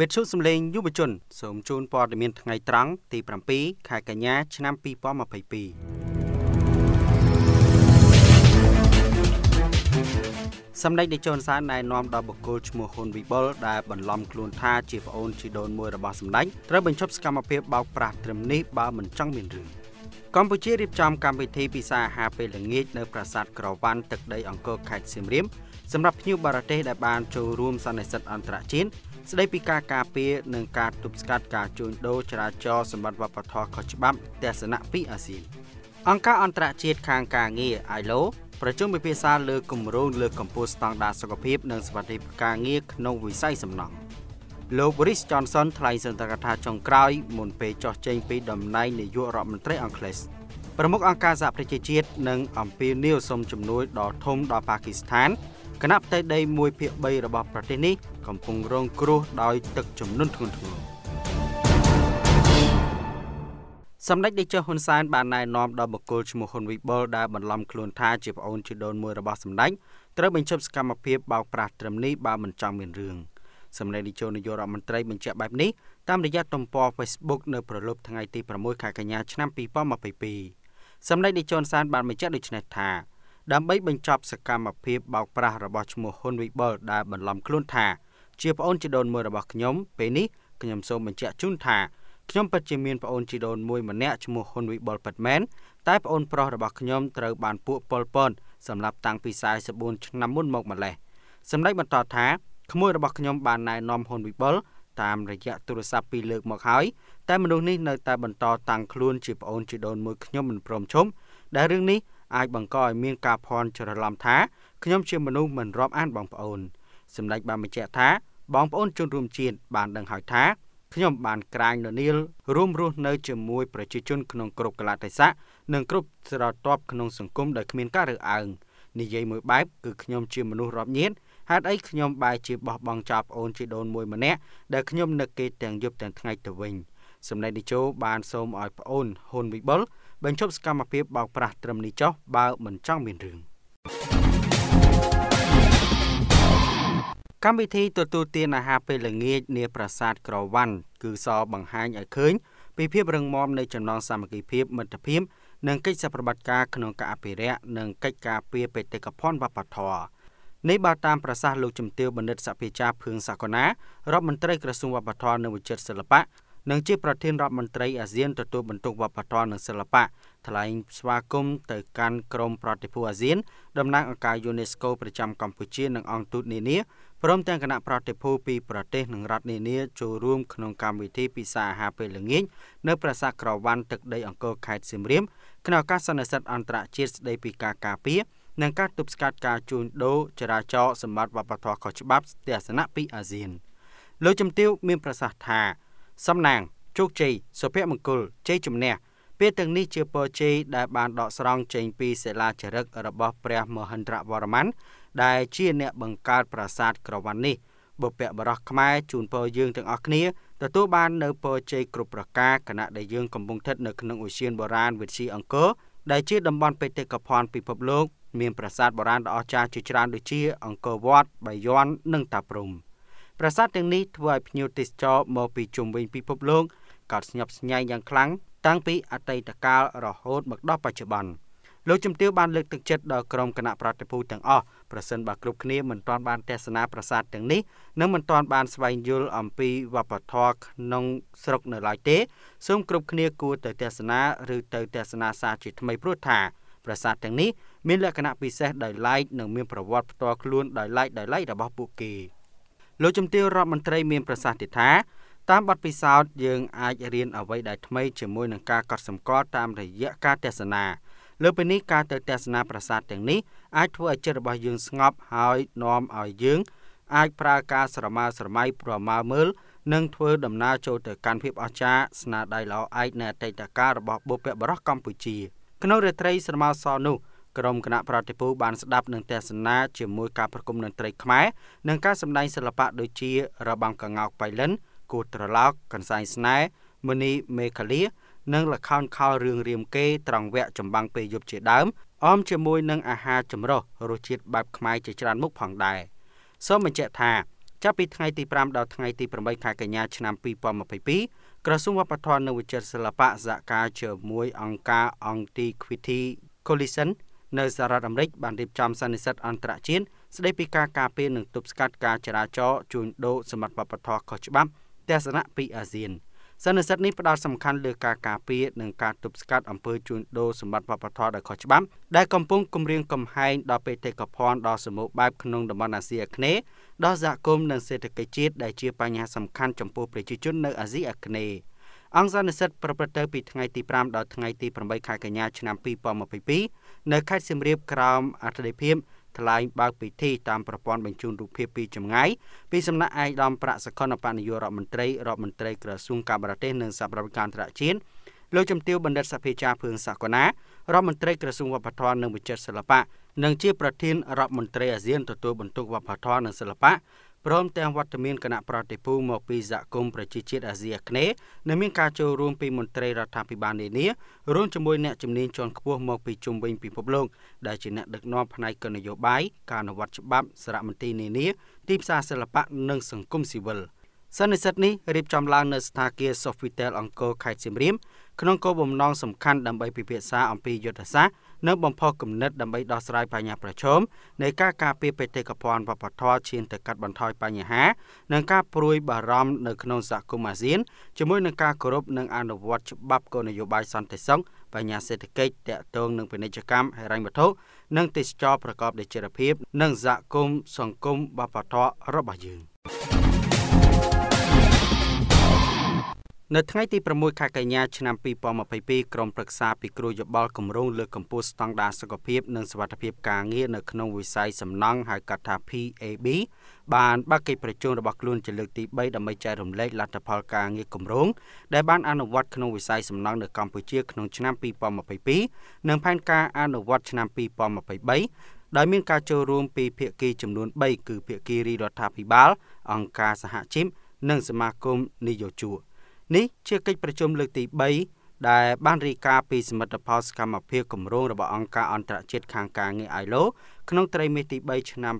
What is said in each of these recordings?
វិទ្យុសំឡេងយុវជន សូមជូនព័ត៌មានថ្ងៃ ត្រង់ទី7ខែកញ្ញាឆ្នាំ2022សម្ដេចតេជោហ៊ុនសែនណែនាំដល់បុគ្គលឈ្មោះហ៊ុនវិបុលដែលបន្លំខ្លួនថាជាប្អូនជីដូនមួយរបស់សម្ដេចត្រូវបញ្ឈប់សកម្មភាពបោកប្រាស់ត្រឹមនេះបើមិនចង់មានរឿងកម្ពុជារៀបចំកម្មវិធីពិសាអាហារពេលល្ងាចនៅប្រាសាទក្រវ៉ាន់ទឹកដី អង្គរខេត្តសៀមរាបសម្រាប់ភ្ញៀវបរទេសដែលបានចូលរួមសន្និសីទអន្តរជាតិស្ដីពីការការពារនិងការទប់ស្កាត់ការជួញដូរចរាចរណ៍សម្បត្តិវប្បធម៌ខុសច្បាប់ទស្សនៈពីអាស៊ានអង្គការអន្តរជាតិខាងការងារ ILO ប្រជុំពិភាក្សាលើគម្រោងលើកកម្ពស់ស្តង់ដារសុខភាព និងសុវត្ថិភាពការងារក្នុងវិស័យសំណង់លោក Boris Johnson ថ្លែងសន្ទរកថាចុងក្រោយមុនពេលចោះចេញពីតំណែងនាយករដ្ឋមន្ត្រីអង់គ្លេសប្រមុខអង្គការសហប្រជាជាតិនិងអំពាវនាវសុំជំនួយដល់ធំដល់ប៉ាគីស្ថានគណៈផ្ទៃដី1ភាគ3របស់ប្រទេសនេះកំពុងរងគ្រោះដោយទឹកជំនន់ធ្ងន់ធ្ងរសម្ដេចតេជោហ៊ុនសែនបានណែនាំដល់បុគ្គលឈ្មោះហ៊ុនវិបុលដែលបន្លំខ្លួនថា ជាប្អូនជីដូនមួយរបស់សម្ដេចត្រូវបញ្ឈប់សកម្មភាពបោកប្រាស់ត្រឹមនេះបើមិនចង់មានរឿងសម្ដេចតេជោនាយករដ្ឋមន្ត្រីបញ្ជាក់បែបនេះតាមរយៈទំព័រ Facebook នៅប្រឡប់ថ្ងៃទី6ខែកញ្ញាឆ្នាំ2022សម្ដេចតេជោហ៊ុនសែនបានបញ្ជាក់ដូចនេះថាដើម្បីបញ្ចប់សកម្មភាពបោកប្រាស់របស់ឈ្មោះហ៊ុនវិបុលដែលបន្លំខ្លួនថាជាប្អូនជីដូនមួយរបស់ខ្ញុំ ពេលនេះខ្ញុំសូមបញ្ជាក់ជូនថាខ្ញុំពិតជាមានប្អូនជីដូនមួយម្នាក់ឈ្មោះហ៊ុនវិបុលពិតមែនតែប្អូនប្រុសរបស់ខ្ញុំត្រូវបានពួកប៉ុលពតសម្លាប់តាំងពី44ឆ្នាំមុនមកម្លេះសម្ដេចបន្តថាក្មួយរបស់ខ្ញុំបានណែនាំហ៊ុនវិបុលតាមរយៈទូរស័ព្ទពីរលើកមកហើយតែមនុស្សនេះនៅតែបន្តតាំងខ្លួន ជាប្អូនជីដូនមួយខ្ញុំមិនព្រមឈប់ដែលរឿងនេះអាចបង្កឲ្យមានការភ័ន្តច្រឡំថាខ្ញុំជាមនុស្សមិនរាប់អាន បងប្អូនសម្ដេចបានបញ្ជាក់ថា បងប្អូន ជនរួមជាតិបានដឹងហើយថាខ្ញុំ បានក្រាញននីលរួមរស់នៅជាមួយប្រជាជនក្នុងគ្រប់កលៈទេសៈនិងគ្រប់ស្រទាប់ក្នុងសង្គមដោយគ្មានការរើសអើងនិយាយមួយបែបគឺខ្ញុំជាមនុស្សរាប់ញាតហេតុអីខ្ញុំបែរជាបោះបង់ចោលប្អូនជីដូនមួយម្នាក់ដែលខ្ញុំនឹកគេទាំងយប់ទាំងថ្ងៃទៅវិញសម្ដេចតេជោបានសូមឲ្យប្អូនហ៊ុនវិបុលបញ្ឈប់សកម្មភាពបោកប្រាស់ត្រឹមនេះចុះបើមិនចង់មានរឿងកម្មវិធីទទួលទានអាហារពេលល្ងាចនាប្រាសាទក្រវ៉ាន់គឺសបង្ហាញឲ្យឃើញពីភាពរឹងមាំនៃចំណងសាមគ្គីភាពមិត្តភាពនិងកិច្ចសហប្រតិបត្តិការក្នុងការអភិរក្សនិងកិច្ចការពារបេតិកភណ្ឌវប្បធម៌នេះបើតាមប្រសាសន៍លោកជំទាវបណ្ឌិតសភាចាភឿងសកណារដ្ឋមន្ត្រីក្រសួងវប្បធម៌និងវិចិត្រសិល្បៈនិងជាប្រធានរដ្ឋមន្ត្រីអាស៊ានទទួលបន្ទុកវប្បធម៌និងសិល្បៈថ្លែងស្វាគមន៍ទៅកាន់ក្រុមប្រតិភូអាស៊ានតំណាងអង្គការ UNESCO ប្រចាំកម្ពុជានិងអង្គទូតនានាព្រមទាំងគណៈប្រតិភូពីប្រទេសនិងរដ្ឋនានាចូលរួមក្នុងកម្មវិធីពិសាអាហារពេលល្ងាចនៅប្រាសាទក្រវ៉ាន់ទឹកដីអង្គរខេត្តសៀមរាបក្នុងឱកាសសន្និសីទអន្តរជាតិស្តីពីការការពារនិងការទប់ស្កាត់ការជួញដូរចរាចរណ៍សម្បត្តិវប្បធម៌ខុសច្បាប់ទស្សនៈពីអាស៊ានលោកជំទាវមានប្រសាសន៍ថាសំណាងជោគជ័យសុភមង្គលជ័យជំនះពាក្យទាំងនេះជាពរជ័យដែលបានដកស្រង់ចេញពីសិលាចារឹករបស់ព្រះ មហេន្ទ្រវរ្ម័នដែលជាអ្នក បង្កើតប្រាសាទក្រវ៉ាន់នេះបុព្វបុរសខ្មែរជូនពរយើងទាំងអស់គ្នាទទួលបាននៅពរជ័យគ្រប់ប្រការគណៈដែលយើងកំពុងស្ថិតនៅក្នុងឧទ្យានបុរាណវិទ្យាអង្គរដែលជាតំបន់បេតិកភណ្ឌពិភពលោកមាន ប្រាសាទបុរាណដ៏អស្ចារ្យជាច្រើនដូចជា អង្គរវត្តបាយ័ននិងតាព្រំ។ប្រាសាទទាំងនេះធ្វើឲ្យភ្ញៀវទេសចរមកពីជុំវិញពិភពលោកកោតស្ញប់ស្ញែងយ៉ាងខ្លាំងតាំងពីអតីតកាលរហូតមកដល់បច្ចុប្បន្នលោកជំទាវបានលើកទឹកចិត្តដល់ក្រុមគណៈប្រតិភូទាំងអស់ប្រសិនបើគ្រប់គ្នាមិនទាន់បានទស្សនាប្រាសាទទាំងនេះនិងមិនទាន់បានស្វែងយល់អំពីវប្បធម៌ក្នុងស្រុកនៅឡើយទេសូមគ្រប់គ្នាគួរទៅទស្សនាឬទៅទស្សនាសាជាថ្មីព្រោះថាប្រាសាទទាំងនេះមានលក្ខណៈពិសេសដោយឡែកនិងមានប្រវត្តិផ្ទាល់ខ្លួនដោយឡែកដោយឡែករបស់ពួកគេ។លោកជំទាវរដ្ឋមន្ត្រីមានប្រសាសន៍ថាតាមបទពិសោធន៍យើងអាចរៀនអ្វីដែលថ្មីជាមួយនឹងការកត់សម្គាល់តាមរយៈការទស្សនាលើពីនេះការទៅទស្សនាប្រាសាទទាំងនេះអាចធ្វើឲ្យចិត្តរបស់យើងស្ងប់ហើយនាំឲ្យយើង អាចប្រើការស្រមើស្រមៃប្រមើមើលនិងធ្វើដំណើរចូលទៅកាន់ភាពអស្ចារ្យស្នាដៃល្អឯកនៃអតីតកាលរបស់បុព្វបុរសកម្ពុជាក្នុងរាត្រីស្រមោសរនោះក្រុមគណៈប្រតិភូបានស្ដាប់និងទស្សនាជាមួយការប្រគំតន្ត្រីខ្មែរនិងការសម្ដែងសិល្បៈដូចជា របាំកងោកបៃលិន គូត្រឡោកកន្សែងស្នេហ៍មនីមេខាលានិងល្ខោនខោលរឿងរាមកេរ្តិ៍ត្រង់វគ្គចម្បាំងពេលយប់ជាដើមអមជាមួយនឹងអាហារចម្រុះរសជាតិបែបខ្មែរជាច្រើនមុខផងដែរសូមបញ្ជាក់ថាចាប់ពីថ្ងៃទី5ដល់ថ្ងៃទី8ខែកញ្ញាឆ្នាំ2022ក្រសួងវប្បធម៌និងវិចិត្រសិល្បៈសហការជាមួយអង្គការ Antiquity Coalition នៅសហរដ្ឋអាមេរិកបានរៀបចំសន្និសីទអន្តរជាតិស្ដីពីការការពារនិងទប់ស្កាត់ការចរាចរណ៍ជួញដូរសម្បត្តិវប្បធម៌ខុសច្បាប់ទស្សនៈពីអាស៊ាន សន្និសីទនេះផ្ដោតសំខាន់លើការការពារនិងការទប់ស្កាត់អំពើជួញដូរសម្បត្តិវប្បធម៌ដោយខុសច្បាប់ ដែលកំពុងគំរាមកំហែងដល់បេតិកភណ្ឌដ៏សម្បូរបែបក្នុងតំបន់អាស៊ីអាគ្នេយ៍ដល់សហគមន៍និងសេដ្ឋកិច្ចជាតិដែលជាបញ្ហាសំខាន់ចំពោះប្រជាជននៅអាស៊ីអាគ្នេយ៍អង្គសន្និសិទប្រព្រឹត្តទៅពីថ្ងៃទី5ដល់ថ្ងៃទី8ខែកញ្ញាឆ្នាំ2022នៅខេត្តសៀមរាបក្រោមអធិភាពថ្លែងបើកពិធីតាមប្រព័ន្ធបញ្ជូនរូបភាពពីចម្ងាយពីសំណាក់ឯកឧត្តមប្រាក់សកលអបនយោរដ្ឋមន្ត្រីរដ្ឋមន្ត្រីក្រសួងការបរទេសនិងសហប្រតិការអន្តរជាតិលោកជំទាវបណ្ឌិតសភាចារភឿងសកណារដ្ឋមន្ត្រីក្រសួងវប្បធម៌និងវិចិត្រសិល្បៈនិងជាប្រធានរដ្ឋមន្ត្រីអាស៊ានទទួលបន្ទុកវប្បធម៌និងសិល្បៈព្រមទាំងវត្តមានគណៈប្រតិភូមកពីសហគមន៍ប្រជាជាតិអាស៊ីអាគ្នេយ៍និងមានការចូលរួមពីមន្ត្រីរដ្ឋាភិបាលនានារួមជាមួយអ្នកជំនាញជាន់ខ្ពស់មកពីជុំវិញពិភពលោកដែលជាអ្នកដឹកនាំផ្នែកគណនយោបាយការអនុវត្តច្បាប់សារមន្ទីរនានាទីផ្សារសិល្បៈនិងសង្គមស៊ីវិលសន្និសីទនេះរៀបចំឡើងនៅស្ថានភាព Sofitel អង្គរខេត្តសៀមរាបក្នុងគោលបំណងសំខាន់ដើម្បីពិភាក្សាអំពីយុទ្ធសាស្ត្រនិងបំផុសគំនិតដើម្បីដោះស្រាយបញ្ហាប្រឈមនៃការការពារបេតិកភណ្ឌវប្បធម៌ឈានទៅកាត់បន្ថយបញ្ហានិងការព្រួយបារម្ភនៅក្នុងសហគមន៍អាស៊ានជាមួយនឹងការគោរពនិងអនុវត្តច្បាប់គោលនយោបាយសន្តិសុខបញ្ញាសេដ្ឋកិច្ចតកតងនឹងពាណិជ្ជកម្មហិរញ្ញវត្ថុនិងទេសចរប្រកបដោយចីរភាពនិងសហគមន៍សង្គមវប្បធម៌របស់យើង។នៅថ្ងៃទី6ខែកញ្ញាឆ្នាំ2022ក្រុមប្រឹក្សាពិគ្រោះយោបល់គម្រោងលើកកម្ពស់ស្តង់ដារសុខភាពនិងសុវត្ថិភាពការងារនៅក្នុងវិស័យសំណង់ហៅកាត់ថា PAB បានបើកកិច្ចប្រជុំរបស់ខ្លួនជាលើកទី3ដើម្បីចែករំលែកលទ្ធផលការងារគម្រោងដែលបានអនុវត្តក្នុងវិស័យសំណង់នៅកម្ពុជាក្នុងឆ្នាំ2022និងផែនការអនុវត្តឆ្នាំ2023ដោយមានការចូលរួមពីភាគីចំនួន3គឺភាគីរដ្ឋាភិបាលអង្គការសហជីពនិងសមាគមនិយោជកនេះជាកិច្ចប្រជុំលើកទី3ដែលបានរាយការណ៍ពីសមិទ្ធផលសកម្មភាពគម្រោងរបស់អង្គការអន្តរជាតិខាងការងារ ILO ក្នុងត្រីមាសទី3ឆ្នាំ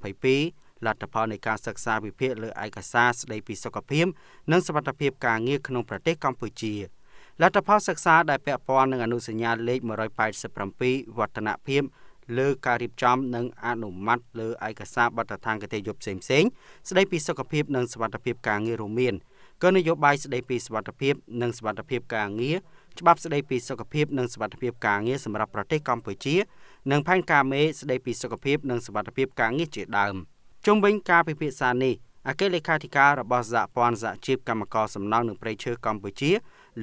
2022លទ្ធផលនៃការសិក្សាវិភាគលើឯកសារស្តីពីសុខភាពនិងសុវត្ថិភាពការងារក្នុងប្រទេសកម្ពុជាលទ្ធផលសិក្សាដែលពាក់ព័ន្ធនឹងអនុសញ្ញាលេខ187វឌ្ឍនភាពលើការរៀបចំ និងអនុម័តលើឯកសារបទដ្ឋានគតិយុបផ្សេងៗស្តីពីសុខភាពនិងសុវត្ថិភាពការងាររួមមានគឺនយោបាយស្តីពីសុវត្ថិភាព និងសុវត្ថិភាពការងារច្បាប់ស្តីពីសុខភាពនិងសុវត្ថិភាពការងារសម្រាប់ប្រទេសកម្ពុជានិងផែនការមេស្តីពីសុខភាពនិងសុវត្ថិភាពការងារជាដើមជុំវិញការពិភាក្សានេះអគ្គលេខាធិការរបស់សហព័ន្ធសហជីពកម្មករសំណង់និងប្រៃឈើកម្ពុជា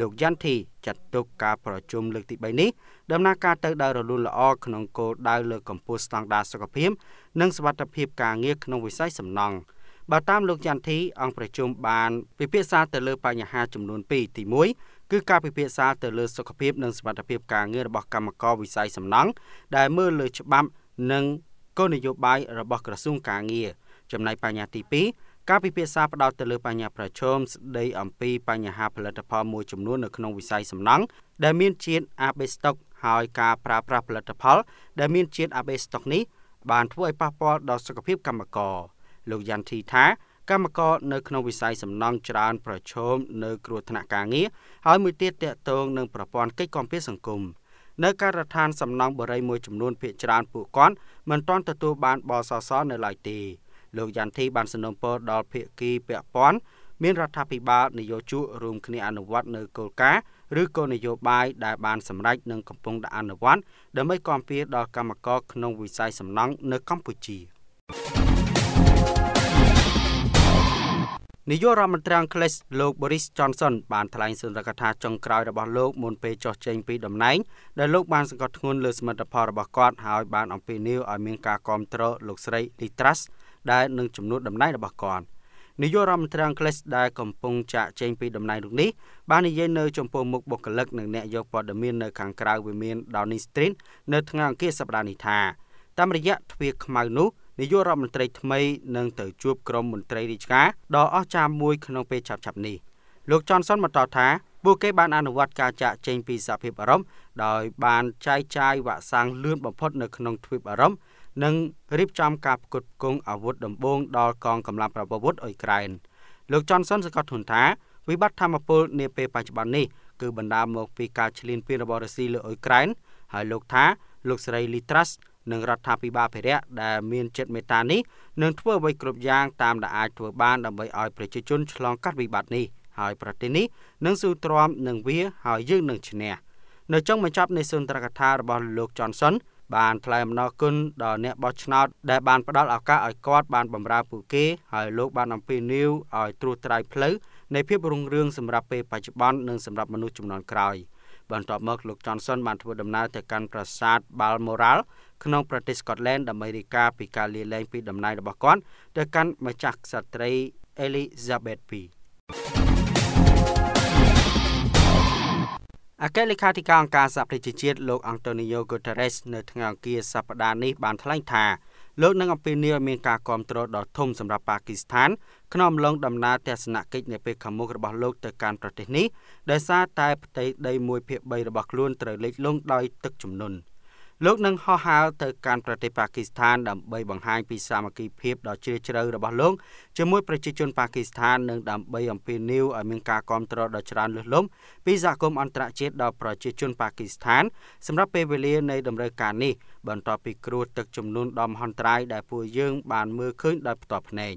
លោកយ៉ាន់ធីចាត់ទុកការប្រជុំលើកទី3នេះដំណើរការទៅដោយរលូនល្អក្នុងគោលដៅលើកកម្ពស់ស្តង់ដារសុខភាពនិងសុវត្ថិភាពការងារក្នុងវិស័យសំណង់។បើតាមលោកចន្ទធី អង្គប្រជុំបានពិភាក្សាទៅលើបញ្ហាចំនួន2ទី1គឺការពិភាក្សាទៅលើសុខភាពនិងសុខភាពការងាររបស់កម្មករវិស័យសំណង់ដែលមើលលើច្បាប់និងគោលនយោបាយរបស់ក្រសួងការងារចំណែកបញ្ហាទី2ការពិភាក្សាផ្ដោតទៅលើបញ្ហាប្រឈមស្ដី អំពី បញ្ហាផលិតផល មួយចំនួននៅក្នុងវិស័យសំណង់ដែលមានជាតិអាបេស្តុកហើយការប្រើប្រាស់ផលិតផលដែលមានជាតិអាបេស្តុកនេះបានធ្វើឲ្យប៉ះពាល់ដល់សុខភាព កម្មករ។លោកយ៉ាន់ធីថាកម្មករនៅក្នុងវិស័យសំណង់ច្រើនប្រឈមនៅគ្រោះថ្នាក់ការងារហើយមួយទៀតតកតងនឹងប្រព័ន្ធកិច្ចគាំពារសង្គមនៅការដ្ឋានសំណង់បរិយមួយចំនួនភ ieck ច្រើនពួកគាត់មិនទាន់ទទួលបានបសសនៅឡើយទេ លោកយ៉ាន់ធីបានសនំពរដល់ភ ieck គីពាក់ព័ន្ធមានរដ្ឋាភិបាលនយោជករួមគ្នាអនុវត្តនៅគោលការណ៍ឬគោលនយោបាយដែលបានសម្រេចនិងកំពុងដាក់អនុវត្តដើម្បីគាំពារដល់កម្មករក្នុងវិស័យសំណង់នៅកម្ពុជា។នាយករដ្ឋមន្ត្រីអង់គ្លេសលោក Boris Johnson បានថ្លែងសន្និកថាចុងក្រោយរបស់លោកមុនពេលចុះចេញពីតំណែងដែលលោកបានសង្កត់ធ្ងន់លើសមិទ្ធផលរបស់គាត់ហើយបាន អំពាវនាវឲ្យមានការគ្រប់គ្រងលោកស្រី Liz Truss ដែលនឹងជំនួសតំណែងរបស់គាត់នាយករដ្ឋមន្ត្រីអង់គ្លេសដែលកំពុងចាក់ចែងពីដំណែងលោកនេះបាននិយាយនៅចំពោះមុខបុគ្គលិកនិងអ្នកយកព័ត៌មាននៅខាងក្រៅវិមាន Downing Street នៅថ្ងៃអង្គារសប្តាហ៍នេះថាតាមរយៈទ្វារខ្មៅនោះនាយករដ្ឋមន្ត្រីថ្មីនឹងទៅជួបក្រុមមន្ត្រីរាជការដ៏អស្ចារ្យមួយក្នុងពេលឆាប់ៗនេះលោកចនសុនបន្តថាពួកគេបានអនុវត្តការចាក់ចេញ ពីសហភាពអារ៉ុបដោយបានចាយចាយវ៉ាក់សាំងលឿនបំផុត នៅក្នុងទ្វីបអារ៉ុបនិងរៀបចំ ការផ្គត់ផ្គង់អាវុធដំបូងដល់កងកម្លាំងប្រដាប់អាវុធអ៊ុយក្រែនលោកចនសុនសង្កត់ធ្ងន់ថាវិបត្តិធម្មពលនាពេលបច្ចុប្បន្ននេះគឺបណ្ដាលមកពីការឈ្លានពានរបស់រុស្ស៊ីលើអ៊ុយក្រែនហើយលោកថាលោកស្រីលីត្រាស់និងរដ្ឋាភិបាលភារៈដែលមានចិត្តមេត្តានេះនឹងធ្វើអ្វីគ្រប់យ៉ាងតាមដែលអាចធ្វើបាន ដើម្បីឲ្យប្រជាជនឆ្លងកាត់វិបត្តិនេះហើយប្រទេសនេះនឹងស៊ូទ្រាំនឹងវាហើយយើងនឹងឈ្នះនៅចុងបញ្ចប់នៃសុន្ទរកថារបស់លោក Johnson បានថ្លែងអំណរគុណដល់អ្នកបោះឆ្នោត ដែលបានផ្ដល់ឱកាសឲ្យគាត់បានបម្រើពួកគេហើយលោកបានអំពាវនាវឲ្យត្រួសត្រាយផ្លូវនៃភាពរុងរឿងសម្រាប់ពេលបច្ចុប្បន្ននិងសម្រាប់មនុស្សជំនាន់ក្រោយ។បន្ទាប់មកលោក Johnson បានធ្វើដំណើរទៅកាន់ប្រាសាទ Balmoral ក្នុងប្រទេសស្កុតឡែនដើម្បីរាយការណ៍ពីការលាលែងពីតំណែងរបស់គាត់ទៅកាន់ម្ចាស់ក្សត្រី Elizabeth II អគ្គលេខាធិការអង្គការសហប្រជាជាតិលោក Antonio Guterres នៅថ្ងៃអង្គារសប្តាហ៍នេះបានថ្លែងថាលោកនឹងអំពាវនាវឲ្យមានការគ្រប់គ្រងដ៏ធំសម្រាប់ប៉ាគីស្ថានក្នុងអំឡុងដំណើរទស្សនកិច្ចនាពេលខាងមុខរបស់លោកទៅកាន់ប្រទេសនេះដោយសារតែផ្ទៃដី1ភាគ3របស់ខ្លួនត្រូវលិចលង់ដោយទឹកជំនន់លោកនឹងហោះហើរទៅកាន់ប្រទេសប៉ាគីស្ថានដើម្បីបង្ហាញពីសាមគ្គីភាពដ៏ជ្រាលជ្រៅរបស់លោកជាមួយប្រជាជនប៉ាគីស្ថាននិងដើម្បីអំពាវនាវឲ្យមានការគ្រប់គ្រងដ៏ច្រើនលើសលប់ពីសហគមន៍អន្តរជាតិដល់ប្រជាជនប៉ាគីស្ថាន សម្រាប់ពេលវេលានៃដំណើរការនេះ។បន្ទាប់ពីគ្រោះទឹកជំនន់ដ៏មហន្តរាយដែលពួកយើងបានមើលឃើញដោយផ្ទាល់ភ្នែក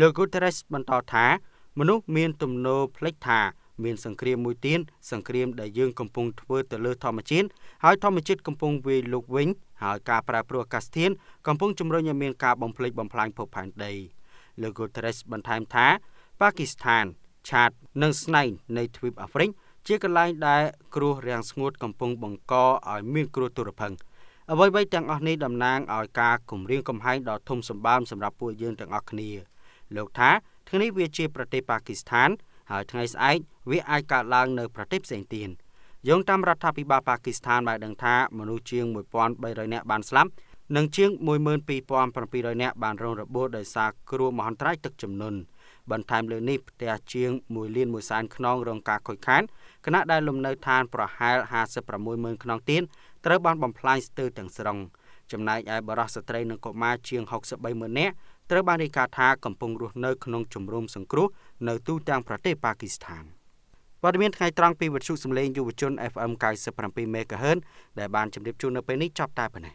លោក Guterres បន្តថា មនុស្សមានទំនោរភ្លេចថាមានសង្គ្រាមមួយទៀតសង្គ្រាមដែលយើងកំពុងធ្វើទៅលើធម្មជាតិហើយធម្មជាតិកំពុងវាយលុកវិញហើយការប្រែប្រួលអាកាសធាតុកំពុងជំរុញឲ្យមានការបំផ្លិចបំផ្លាញភពផែនដីលោក Guterres បន្ថែមថាប៉ាគីស្ថានឆាតនិងស្នែងនៃទ្វីបអាហ្វ្រិកជាកន្លែងដែលគ្រោះរាំងស្ងួតកំពុងបង្កឲ្យមានគ្រោះទុរភិក្សអ្វីៗទាំងអស់នេះតំណាងឲ្យការគម្រាមកំហែងដ៏ធំសម្បើមសម្រាប់ពួកយើងទាំងអស់គ្នាលោកថា ថ្ងៃនេះវាជាប្រទេសប៉ាគីស្ថាន ហើយថ្ងៃស្អែកវាអាចកើតឡើងនៅប្រទេសផ្សេងទៀតយោងតាមរដ្ឋាភិបាលប៉ាគីស្ថានបានដឹងថាមនុស្សជាង1300នាក់បានស្លាប់និងជាង12700នាក់បានរងរបួសដោយសារគ្រោះមហន្តរាយទឹកជំនន់។បន្ថែមលើនេះផ្ទះជាង1លាន1សែនខ្នងរងការខូចខាតគណៈដែលលំនៅឋានប្រហែល560000ខ្នងទៀតត្រូវបានបំផ្លាញស្ទើរទាំងស្រុងចំណែកឯបរិសុទ្ធស្ត្រីនិងកុមារជាង630,000នាក់ត្រូវបានរាយការណ៍ថាកំពុងរស់នៅ ក្នុងជំរំសង្គ្រោះនៅទូទាំងប្រទេសប៉ាគីស្ថានព័ត៌មានថ្ងៃត្រង់ពីវិទ្យុសម្លេងយុវជន FM 97 MHz ដែលបានជម្រាបជូននៅពេលនេះចប់តែប៉ុណ្ណេះ